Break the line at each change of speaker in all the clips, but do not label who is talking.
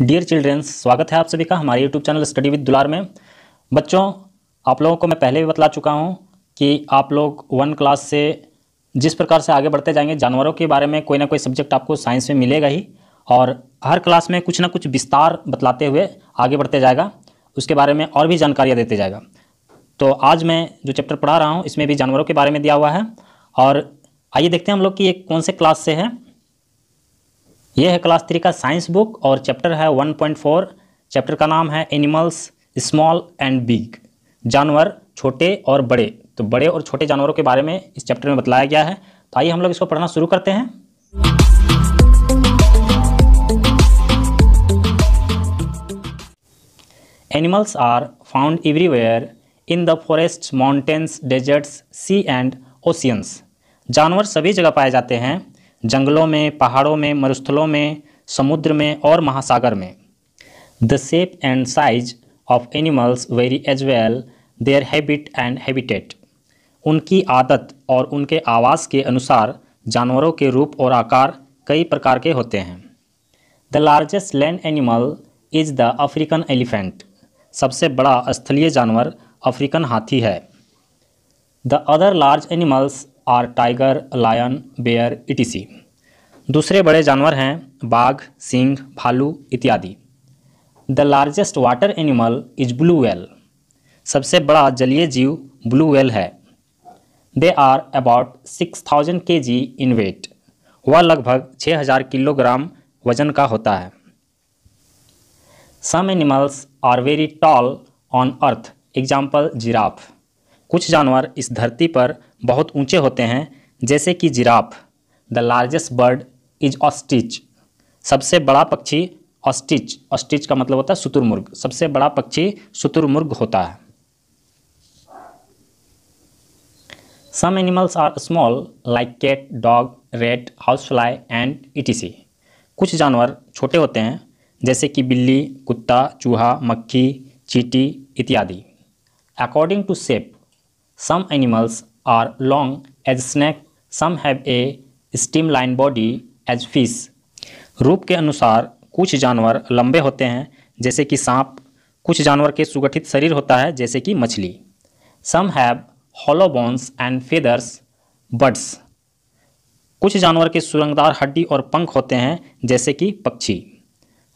Dear childrens स्वागत है आप सभी का हमारे यूट्यूब चैनल स्टडी विद दुलार में बच्चों आप लोगों को मैं पहले भी बतला चुका हूँ कि आप लोग वन क्लास से जिस प्रकार से आगे बढ़ते जाएंगे जानवरों के बारे में कोई ना कोई सब्जेक्ट आपको साइंस में मिलेगा ही और हर क्लास में कुछ ना कुछ विस्तार बतलाते हुए आगे बढ़ते जाएगा उसके बारे में और भी जानकारियाँ देते जाएगा तो आज मैं जो चैप्टर पढ़ा रहा हूँ इसमें भी जानवरों के बारे में दिया हुआ है और आइए देखते हैं हम लोग कि ये कौन से क्लास से है ये है क्लास थ्री का साइंस बुक और चैप्टर है 1.4 चैप्टर का नाम है एनिमल्स स्मॉल एंड बिग जानवर छोटे और बड़े तो बड़े और छोटे जानवरों के बारे में इस चैप्टर में बताया गया है तो आइए हम लोग इसको पढ़ना शुरू करते हैं animals are found everywhere in the forest mountains deserts sea and oceans जानवर सभी जगह पाए जाते हैं जंगलों में पहाड़ों में मरुस्थलों में समुद्र में और महासागर में the shape and size of animals vary as well their habit and habitat उनकी आदत और उनके आवास के अनुसार जानवरों के रूप और आकार कई प्रकार के होते हैं the largest land animal is the African elephant सबसे बड़ा स्थलीय जानवर अफ्रीकन हाथी है the other large animals are tiger lion bear etc दूसरे बड़े जानवर हैं बाघ सिंह भालू इत्यादि the largest water animal is blue whale सबसे बड़ा जलीय जीव ब्लू वेल है they are about six thousand K G in wait वह लगभग छः हज़ार किलोग्राम वजन का होता है some animals are very tall on earth example giraffe कुछ जानवर इस धरती पर बहुत ऊंचे होते हैं जैसे कि giraffe the largest bird is ostrich सबसे बड़ा पक्षी ऑस्टिच ऑस्टिच का मतलब होता है शुतुरमुर्ग सबसे बड़ा पक्षी शुतुरमुर्ग होता है some animals are small like cat dog rat house fly and etc कुछ जानवर छोटे होते हैं जैसे कि बिल्ली कुत्ता चूहा मक्खी चीटी इत्यादि according to shape some animals are long as snake some have a streamline body as fish रूप के अनुसार कुछ जानवर लंबे होते हैं जैसे कि सांप कुछ जानवर के सुगठित शरीर होता है जैसे कि मछली some have hollow bones and feathers birds कुछ जानवर के सुरंगदार हड्डी और पंख होते हैं जैसे कि पक्षी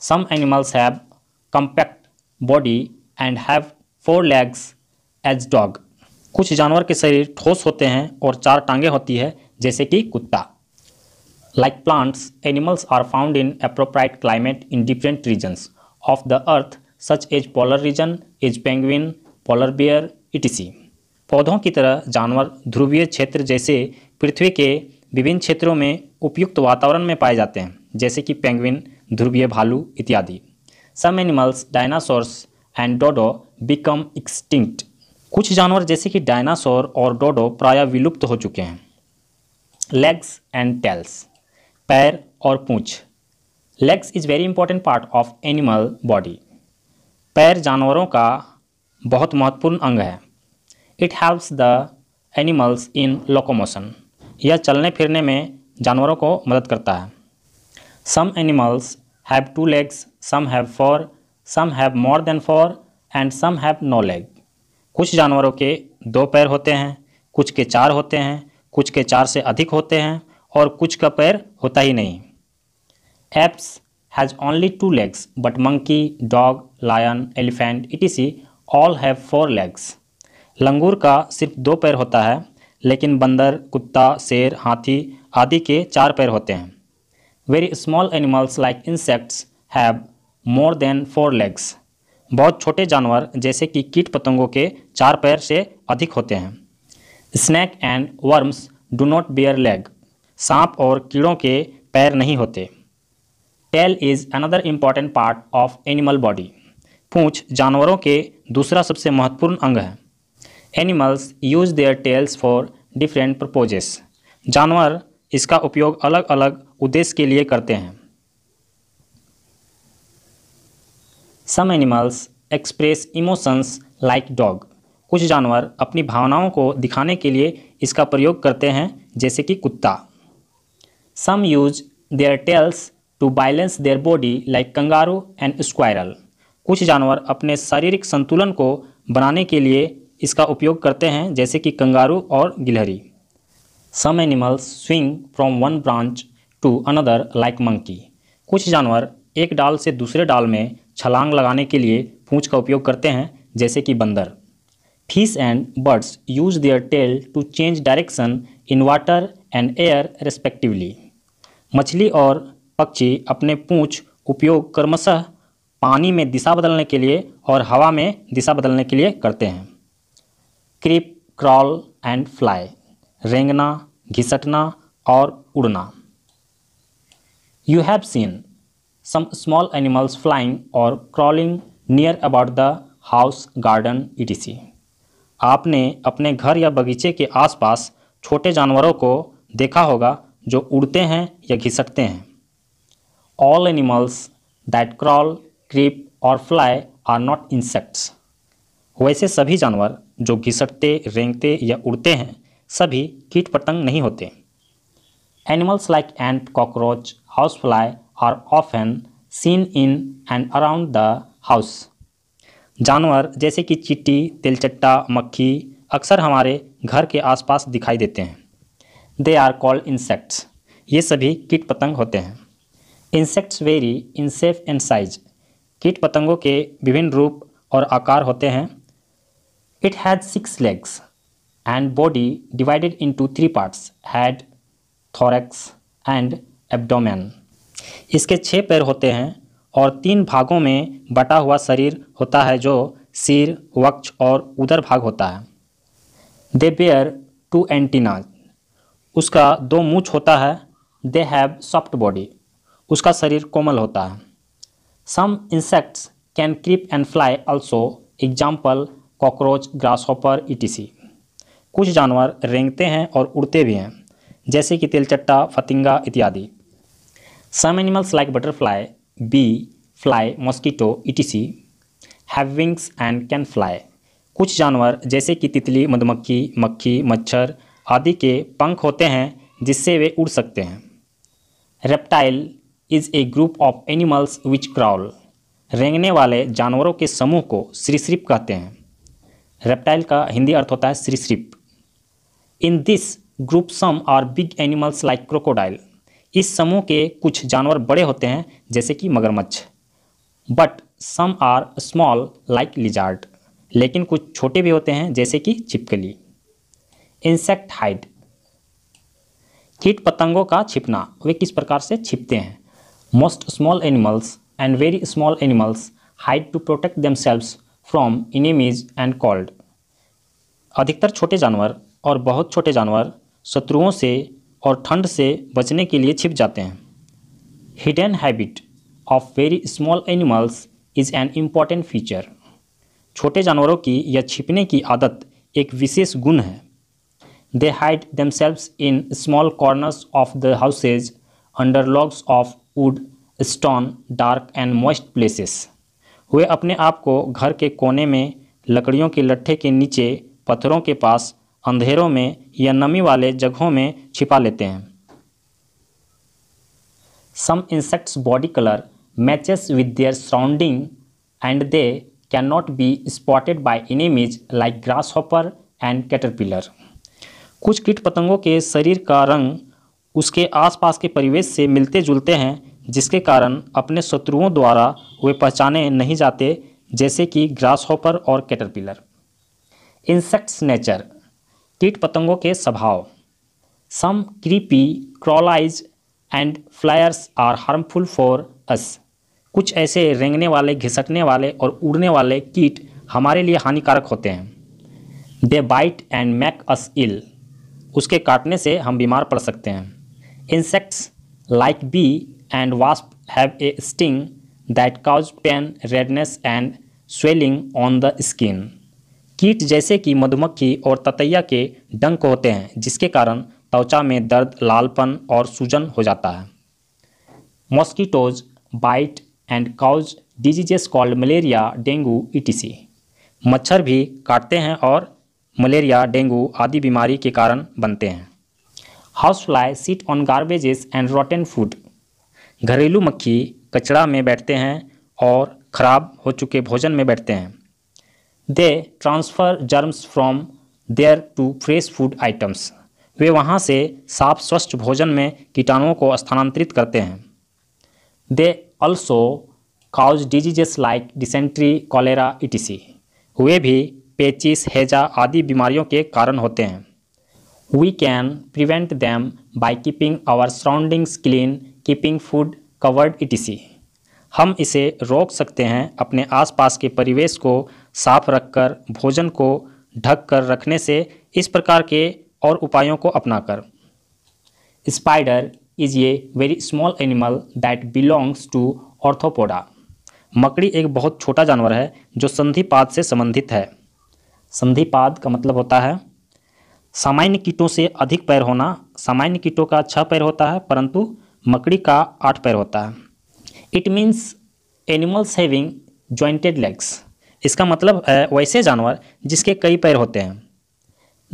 some animals have compact body and have four legs as dog कुछ जानवर के शरीर ठोस होते हैं और चार टांगे होती है जैसे कि कुत्ता Like plants, animals are found in appropriate climate in different regions of the earth such as polar region, as penguin, polar bear, etc. पौधों की तरह जानवर ध्रुवीय क्षेत्र जैसे पृथ्वी के विभिन्न क्षेत्रों में उपयुक्त वातावरण में पाए जाते हैं जैसे कि पेंगुइन, ध्रुवीय भालू इत्यादि some animals dinosaurs and dodo become extinct कुछ जानवर जैसे कि डायनासोर और डोडो प्राय विलुप्त हो चुके हैं लेग्स एंड टेल्स पैर और पूँछ legs is very important part of animal body पैर जानवरों का बहुत महत्वपूर्ण अंग है it helps the animals in locomotion यह चलने फिरने में जानवरों को मदद करता है some animals have two legs some have four some have more than four and some have no leg कुछ जानवरों के दो पैर होते हैं कुछ के चार होते हैं कुछ के चार से अधिक होते हैं और कुछ का पैर होता ही नहीं apes has only two legs but monkey dog lion elephant etc all have four legs लंगूर का सिर्फ दो पैर होता है लेकिन बंदर कुत्ता शेर हाथी आदि के चार पैर होते हैं very small animals like insects have more than four legs बहुत छोटे जानवर जैसे कि कीट पतंगों के चार पैर से अधिक होते हैं snake and worms do not bear leg सांप और कीड़ों के पैर नहीं होते tail is another important part of animal body पूँछ जानवरों के दूसरा सबसे महत्वपूर्ण अंग है animals use their tails for different purposes जानवर इसका उपयोग अलग अलग उद्देश्य के लिए करते हैं some animals express emotions like dog कुछ जानवर अपनी भावनाओं को दिखाने के लिए इसका प्रयोग करते हैं जैसे कि कुत्ता Some use their tails to balance their body like kangaroo and squirrel कुछ जानवर अपने शारीरिक संतुलन को बनाने के लिए इसका उपयोग करते हैं जैसे कि कंगारू और गिलहरी some animals swing from one branch to another like monkey कुछ जानवर एक डाल से दूसरे डाल में छलांग लगाने के लिए पूंछ का उपयोग करते हैं जैसे कि बंदर fish and birds use their tail to change direction in water and air respectively मछली और पक्षी अपने पूँछ उपयोग क्रमशः पानी में दिशा बदलने के लिए और हवा में दिशा बदलने के लिए करते हैं क्रिप क्रॉल एंड फ्लाई रेंगना घिसटना और उड़ना seen some small animals flying और crawling near about the house garden E T C आपने अपने घर या बगीचे के आसपास छोटे जानवरों को देखा होगा जो उड़ते हैं या घिसकते हैं all animals that crawl creep और फ्लाई आर नॉट इंसेक्ट्स वैसे सभी जानवर जो घिसटते रेंगते या उड़ते हैं सभी कीट पतंग नहीं होते animals like and cockroach house fly are often seen in and around the house जानवर जैसे कि चीटी तिलचट्टा मक्खी अक्सर हमारे घर के आसपास दिखाई देते हैं दे आर कॉल्ड इंसेक्ट्स ये सभी कीट पतंग होते हैं insects vary in shape and size कीट पतंगों के विभिन्न रूप और आकार होते हैं it had six legs and body divided into three parts head thorax and abdomen इसके छः पैर होते हैं और तीन भागों में बटा हुआ शरीर होता है जो सिर वक्ष और उदर भाग होता है दे बेयर टू एंटीनाज उसका दो मूछ होता है दे हैव सॉफ्ट बॉडी उसका शरीर कोमल होता है some insects can creep and fly also example cockroach grasshopper E कुछ जानवर रेंगते हैं और उड़ते भी हैं जैसे कि तिलचट्टा फतिंगा इत्यादि some animals like butterfly bee fly mosquito E have wings and can fly कुछ जानवर जैसे कि तितली मधुमक्खी मक्खी मच्छर आदि के पंख होते हैं जिससे वे उड़ सकते हैं reptile is a group of animals which crawl रेंगने वाले जानवरों के समूह को सृसरिप कहते हैं रेप्टाइल का हिंदी अर्थ होता है सृसरिप in this group some are big animals like crocodile इस समूह के कुछ जानवर बड़े होते हैं जैसे कि मगरमच्छ but some are small like lizard लेकिन कुछ छोटे भी होते हैं जैसे कि छिपकली इंसेक्ट हाइड कीट पतंगों का छिपना वे किस प्रकार से छिपते हैं most small animals and very small animals hide to protect selves from enemies and cold अधिकतर छोटे जानवर और बहुत छोटे जानवर शत्रुओं से और ठंड से बचने के लिए छिप जाते हैं hidden habit of very small animals is an important feature छोटे जानवरों की यह छिपने की आदत एक विशेष गुण है They hide themselves in small corners of the houses, under logs of wood, stone, dark and moist places. वे अपने आप को घर के कोने में लकड़ियों के लट्ठे के नीचे पत्थरों के पास अंधेरों में या नमी वाले जगहों में छिपा लेते हैं some insects body colour matches with their surrounding and they can not be spotted by enemies like grasshopper and caterpillar कुछ कीट पतंगों के शरीर का रंग उसके आसपास के परिवेश से मिलते जुलते हैं जिसके कारण अपने शत्रुओं द्वारा वे पहचाने नहीं जाते जैसे कि ग्रास हॉपर और कैटरपिलर इंसेक्ट्स नेचर कीट पतंगों के स्वभाव some creepy crawlies and flyers are harmful for us कुछ ऐसे रेंगने वाले घिसटने वाले और उड़ने वाले कीट हमारे लिए हानिकारक होते हैं they bite and make us ill उसके काटने से हम बीमार पड़ सकते हैं insects like bee and wasp have a sting that cause pain redness and swelling on the skin कीट जैसे कि की मधुमक्खी और ततैया के डंक होते हैं जिसके कारण त्वचा में दर्द लालपन और सूजन हो जाता है mosquitoes bite and cause diseases called malaria dengue E मच्छर भी काटते हैं और मलेरिया डेंगू आदि बीमारी के कारण बनते हैं house fly sit on garbages and rotten food घरेलू मक्खी कचड़ा में बैठते हैं और खराब हो चुके भोजन में बैठते हैं they transfer germs from there to fresh food items वे वहाँ से साफ स्वच्छ भोजन में कीटाणुओं को स्थानांतरित करते हैं they also cause diseases like dysentery cholera etc वे भी पेचिस हैजा आदि बीमारियों के कारण होते हैं we can prevent them by keeping our surroundings clean keeping food covered etc हम इसे रोक सकते हैं अपने आसपास के परिवेश को साफ रखकर भोजन को ढक कर रखने से इस प्रकार के और उपायों को अपनाकर spider is a very small animal that belongs to arthropoda मकड़ी एक बहुत छोटा जानवर है जो संधिपात से संबंधित है संधिपाद का मतलब होता है सामान्य कीटों से अधिक पैर होना सामान्य कीटों का छः पैर होता है परंतु मकड़ी का आठ पैर होता है it means animals having jointed legs इसका मतलब है वैसे जानवर जिसके कई पैर होते हैं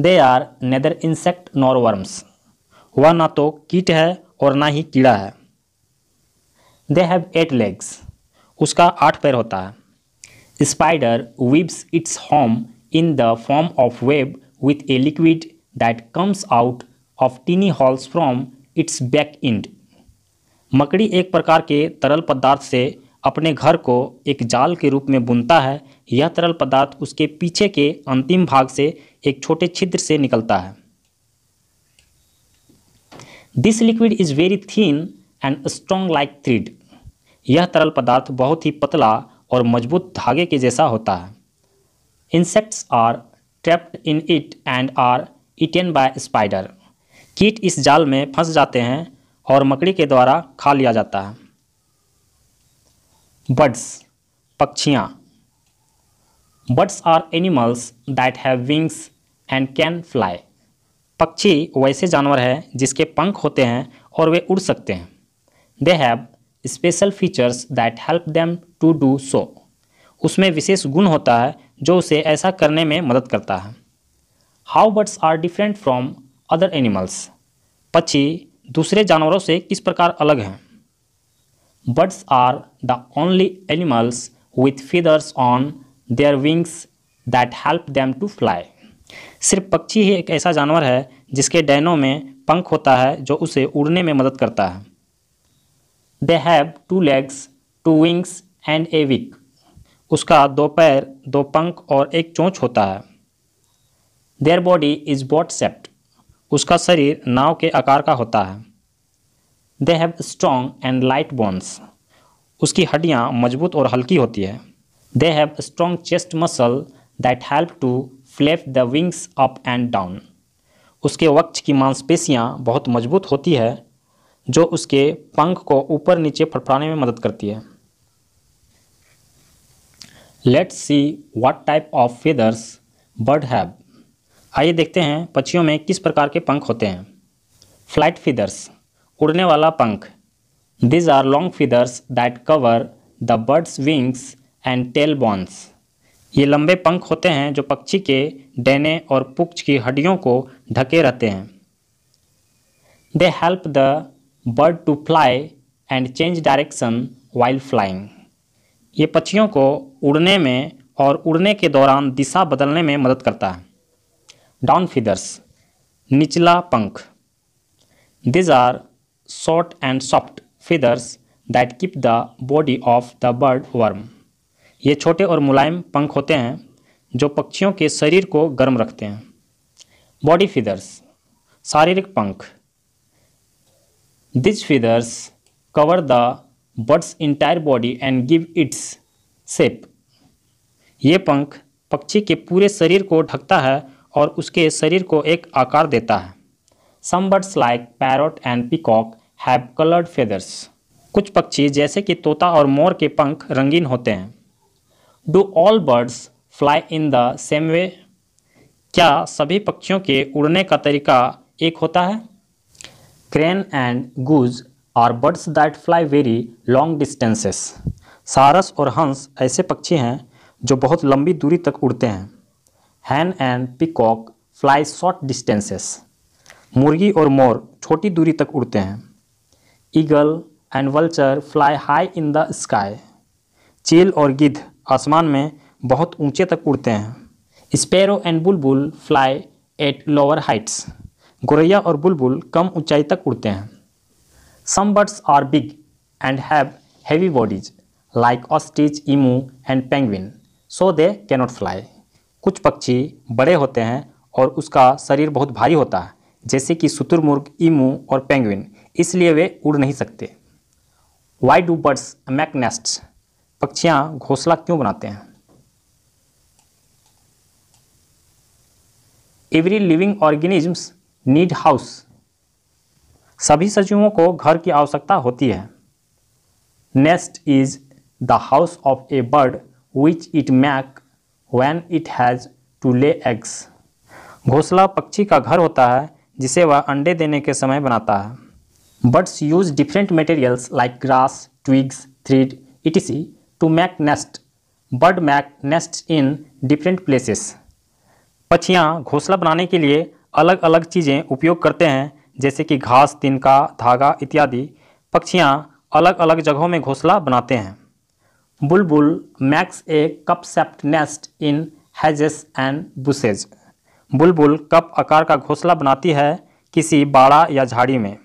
they are neither insect nor worms वह ना तो कीट है और ना ही कीड़ा है दे हैव एट लेग्स उसका आठ पैर होता है spider weaves its home in the form of web with a liquid that comes out of tiny holes from its back end. मकड़ी एक प्रकार के तरल पदार्थ से अपने घर को एक जाल के रूप में बुनता है यह तरल पदार्थ उसके पीछे के अंतिम भाग से एक छोटे छिद्र से निकलता है this liquid is very thin and strong like thread यह तरल पदार्थ बहुत ही पतला और मजबूत धागे के जैसा होता है insects are trapped in it and are eaten by spider कीट इस जाल में फंस जाते हैं और मकड़ी के द्वारा खा लिया जाता है बर्ड्स पक्षियाँ birds are animals that have wings and can fly पक्षी वैसे जानवर हैं जिसके पंख होते हैं और वे उड़ सकते हैं they have special features that help them to do so उसमें विशेष गुण होता है जो उसे ऐसा करने में मदद करता है how birds are different from other animals पक्षी दूसरे जानवरों से किस प्रकार अलग हैं birds are the only animals with feathers on their wings that help them to fly सिर्फ पक्षी ही एक ऐसा जानवर है जिसके डैनों में पंख होता है जो उसे उड़ने में मदद करता है they have two legs two wings and a beak उसका दो पैर दो पंख और एक चोंच होता है their body is boat shaped उसका शरीर नाव के आकार का होता है they have strong and light bones उसकी हड्डियाँ मजबूत और हल्की होती है they have strong chest muscle that help to flap the wings up and down उसके वक्ष की मांसपेशियाँ बहुत मजबूत होती है जो उसके पंख को ऊपर नीचे फड़फड़ाने में मदद करती है let's see what type of feathers bird have आइए देखते हैं पक्षियों में किस प्रकार के पंख होते हैं फ्लाइट फीदर्स उड़ने वाला पंख these are long feathers that cover the birds wings and tail bones ये लंबे पंख होते हैं जो पक्षी के डैने और पुक्ष की हड्डियों को ढके रहते हैं they help the bird to fly and change direction while flying ये पक्षियों को उड़ने में और उड़ने के दौरान दिशा बदलने में मदद करता है डाउन फीदर्स निचला पंख these are short and soft feathers that keep the body of the bird warm ये छोटे और मुलायम पंख होते हैं जो पक्षियों के शरीर को गर्म रखते हैं बॉडी फीदर्स शारीरिक पंख these feathers cover the birds entire body and give its shape ये पंख पक्षी के पूरे शरीर को ढकता है और उसके शरीर को एक आकार देता है some birds like parrot and peacock have coloured feathers कुछ पक्षी जैसे कि तोता और मोर के पंख रंगीन होते हैं do all birds fly in the same way क्या सभी पक्षियों के उड़ने का तरीका एक होता है crane and goose are birds that fly very long distances सारस और हंस ऐसे पक्षी हैं जो बहुत लंबी दूरी तक उड़ते हैं hen and peacock fly short distances मुर्गी और मोर छोटी दूरी तक उड़ते हैं eagle and vulture fly high in the sky चील और गिद्ध आसमान में बहुत ऊंचे तक उड़ते हैं sparrow and bulbul fly at lower heights गोरैया और बुलबुल कम ऊंचाई तक उड़ते हैं some birds are big and have heavy bodies like ostrich emu and penguin so they cannot fly कुछ पक्षी बड़े होते हैं और उसका शरीर बहुत भारी होता है जैसे कि शुतुरमुर्ग ईमू और पेंगुइन इसलिए वे उड़ नहीं सकते वाई डू बर्ड्स मैक पक्षियाँ घोंसला क्यों बनाते हैं every living organisms need house सभी सजीवों को घर की आवश्यकता होती है nest is the house of a bird which it make when it has to lay eggs घोसला पक्षी का घर होता है जिसे वह अंडे देने के समय बनाता है birds use different materials like grass twigs thread it etc to make nest bird make nest in different places पक्षियाँ घोंसला बनाने के लिए अलग अलग चीज़ें उपयोग करते हैं जैसे कि घास तिनका धागा इत्यादि पक्षियाँ अलग अलग जगहों में घोंसला बनाते हैं bulbul makes a cup shaped nest in hedges and bushes. बुलबुल कप आकार का घोंसला बनाती है किसी बाड़ा या झाड़ी में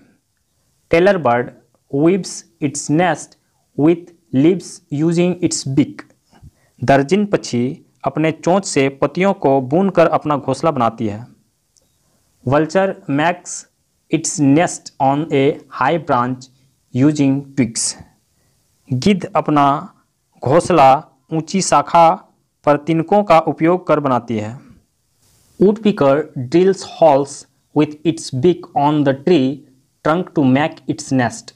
tailor bird weaves its nest with leaves using its beak दर्जिन पक्षी अपने चोंच से पतियों को बुन कर अपना घोंसला बनाती है vulture makes its nest on a high branch using twigs गिद्ध अपना घोसला ऊंची शाखा पर तिनकों का उपयोग कर बनाती है pecker drills holes with its beak on the tree trunk to make its nest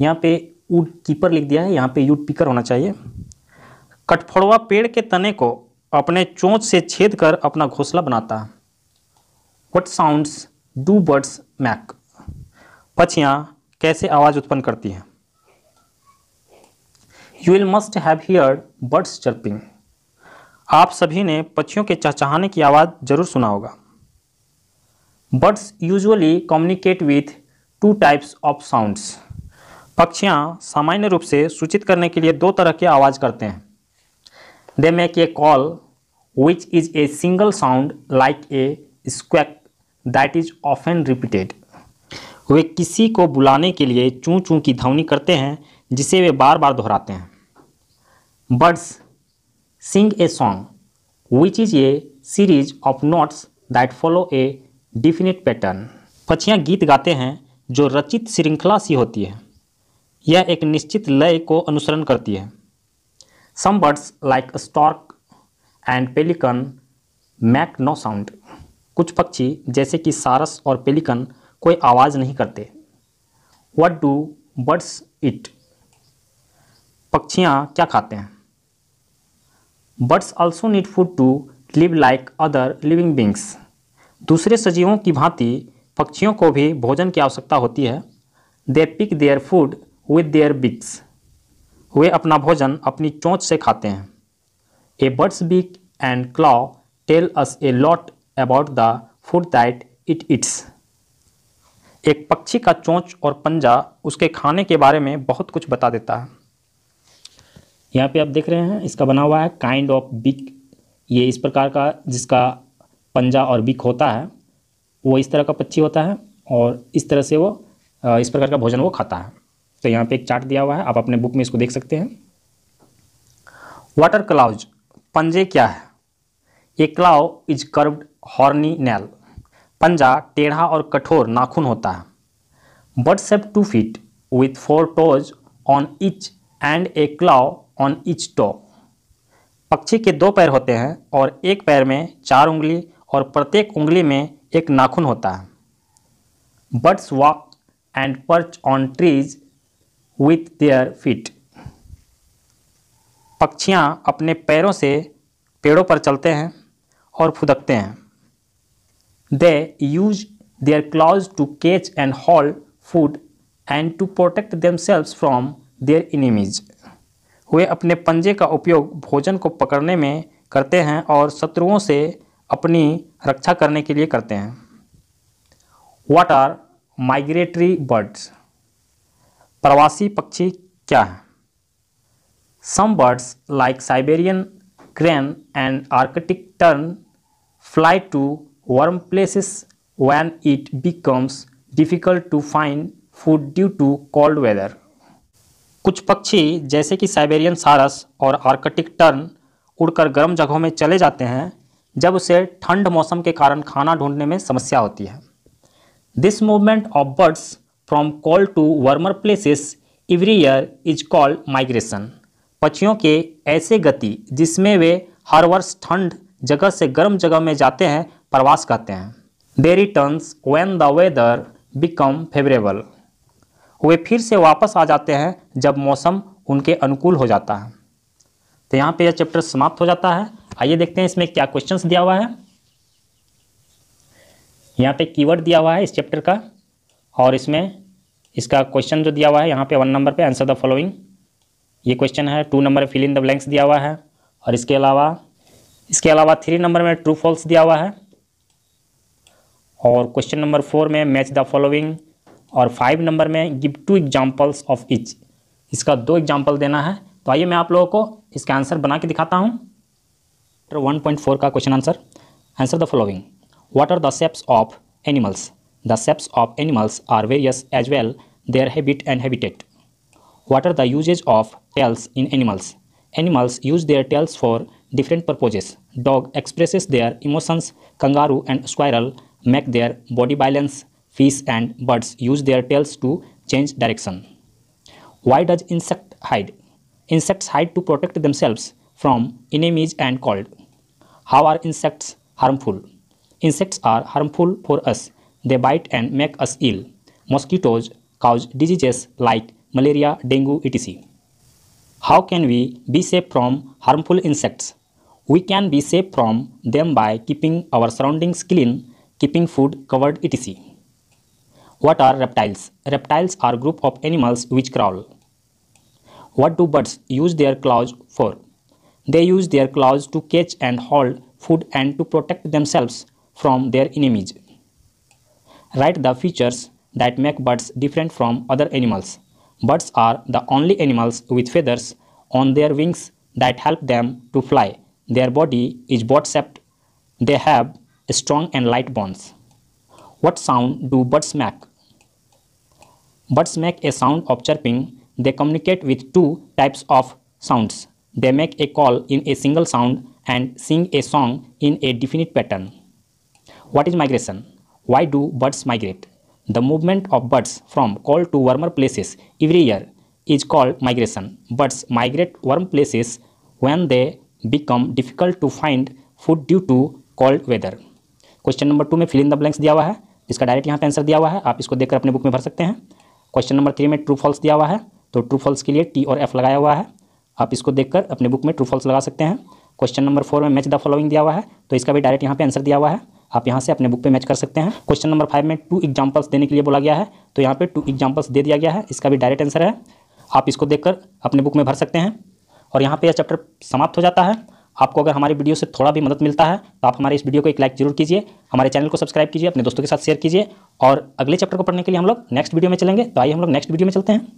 यहाँ पे वुड कीपर लिख दिया है यहाँ पे यूड पिकर होना चाहिए कटफड़वा पेड़ के तने को अपने चोंच से छेद कर अपना घोंसला बनाता है what sounds do birds make पक्षियाँ कैसे आवाज़ उत्पन्न करती हैं you will must have hear birds chirping आप सभी ने पक्षियों के चहचहाने की आवाज़ जरूर सुना होगा birds usually communicate with two types of sounds पक्षियाँ सामान्य रूप से सूचित करने के लिए दो तरह की आवाज़ करते हैं they make a call which is a single sound like a squawk that is often repeated वे किसी को बुलाने के लिए चूँ चूँ की ध्वनि करते हैं जिसे वे बार बार दोहराते हैं birds sing a song, which is a series of notes that follow a definite pattern. पक्षियाँ गीत गाते हैं जो रचित श्रृंखला सी होती है यह एक निश्चित लय को अनुसरण करती है some birds like stork and pelican make no sound कुछ पक्षी जैसे कि सारस और पेलिकन कोई आवाज़ नहीं करते वट डू बर्ड्स इट पक्षियाँ क्या खाते हैं birds also need food to live like other living beings दूसरे सजीवों की भांति पक्षियों को भी भोजन की आवश्यकता होती है they pick their food with their beaks वे अपना भोजन अपनी चोंच से खाते हैं a bird's beak and claw tell us a lot about the food that it eats एक पक्षी का चोंच और पंजा उसके खाने के बारे में बहुत कुछ बता देता है यहाँ पे आप देख रहे हैं इसका बना हुआ है काइंड ऑफ बिक ये इस प्रकार का जिसका पंजा और बिक होता है वो इस तरह का पक्षी होता है और इस तरह से वो इस प्रकार का भोजन वो खाता है तो यहाँ पे एक चार्ट दिया हुआ है आप अपने बुक में इसको देख सकते हैं वाटर क्लाउज पंजे क्या है a claw is curved horny nail पंजा टेढ़ा और कठोर नाखून होता है बट सेप two feet with four toes on each and a claw on each toe पक्षी के दो पैर होते हैं और एक पैर में चार उंगली और प्रत्येक उंगली में एक नाखून होता है birds walk and perch on trees with their feet पक्षियाँ अपने पैरों से पेड़ों पर चलते हैं और फुदकते हैं they use their claws to catch and hold food and to protect themselves from their enemies वे अपने पंजे का उपयोग भोजन को पकड़ने में करते हैं और शत्रुओं से अपनी रक्षा करने के लिए करते हैं वाट आर माइग्रेटरी बर्ड्स प्रवासी पक्षी क्या है some birds like Siberian crane and Arctic tern fly to warm places when it becomes difficult to find food due to cold weather कुछ पक्षी जैसे कि साइबेरियन सारस और आर्कटिक टर्न उड़कर गर्म जगहों में चले जाते हैं जब उसे ठंड मौसम के कारण खाना ढूंढने में समस्या होती है this movement of birds from cold to warmer places every year is called migration पक्षियों के ऐसे गति जिसमें वे हर वर्ष ठंड जगह से गर्म जगह में जाते हैं प्रवास कहते हैं they returns when the weather become favourable वे फिर से वापस आ जाते हैं जब मौसम उनके अनुकूल हो जाता है तो यहाँ पे यह चैप्टर समाप्त हो जाता है आइए देखते हैं इसमें क्या क्वेश्चंस दिया हुआ है यहाँ पे कीवर्ड दिया हुआ है इस चैप्टर का और इसमें इसका क्वेश्चन जो दिया हुआ है यहाँ पे वन नंबर पे आंसर द फॉलोइंग ये क्वेश्चन है two number fill in the blanks दिया हुआ है और इसके अलावा इसके अलावा थ्री नंबर में ट्रू फॉल्स दिया हुआ है और क्वेश्चन नंबर फोर में मैच द फॉलोइंग और फाइव नंबर में give two examples of each इसका दो एग्जाम्पल देना है तो आइए मैं आप लोगों को इसका आंसर बना के दिखाता हूँ वन पॉइंट फोर का question answer answer the following what are the shapes of animals the shapes of animals are various as well their habit and habitat what are the uses of tails in animals animals use their tails for different purposes dog expresses their emotions kangaroo and squirrel make their body balance fish and birds use their tails to change direction. Why does insect hide? Insects hide to protect themselves from enemies and cold. How are insects harmful? Insects are harmful for us. They bite and make us ill. Mosquitoes cause diseases like malaria, dengue, etc. How can we be safe from harmful insects? We can be safe from them by keeping our surroundings clean, keeping food covered, etc. What are reptiles? Reptiles are group of animals which crawl. What do birds use their claws for? They use their claws to catch and hold food and to protect themselves from their enemies. Write the features that make birds different from other animals. Birds are the only animals with feathers on their wings that help them to fly. Their body is broad-shaped. They have strong and light bones. What sound do birds make? Birds make a sound of chirping they communicate with two types of sounds they make a call in a single sound and sing a song in a definite pattern what is migration why do birds migrate the movement of birds from cold to warmer places every year is called migration birds migrate warm places when they become difficult to find food due to cold weather question number two में filling the blanks दिया हुआ है इसका direct यहाँ पे answer दिया हुआ है आप इसको देखकर अपने बुक में भर सकते हैं क्वेश्चन नंबर थ्री में ट्रू फॉल्स दिया हुआ है तो ट्रू फॉल्स के लिए टी और एफ लगाया हुआ है आप इसको देखकर अपने बुक में ट्रू फॉल्स लगा सकते हैं क्वेश्चन नंबर फोर में मैच द फॉलोइंग दिया हुआ है तो इसका भी डायरेक्ट यहाँ पे आंसर दिया हुआ है आप यहाँ से अपने बुक पे मैच कर सकते हैं क्वेश्चन नंबर फाइव में टू एग्जाम्पल्स देने के लिए बोला गया है तो यहाँ पर टू एग्जाम्पल्स दे दिया गया है इसका भी डायरेक्ट आंसर है आप इसको देखकर अपने बुक में भर सकते हैं और यहाँ पर यह चैप्टर समाप्त हो जाता है आपको अगर हमारी वीडियो से थोड़ा भी मदद मिलता है तो आप हमारे इस वीडियो को एक लाइक जरूर कीजिए हमारे चैनल को सब्सक्राइब कीजिए अपने दोस्तों के साथ शेयर कीजिए और अगले चैप्टर को पढ़ने के लिए हम लोग नेक्स्ट वीडियो में चलेंगे तो आइए हम लोग नेक्स्ट वीडियो में चलते हैं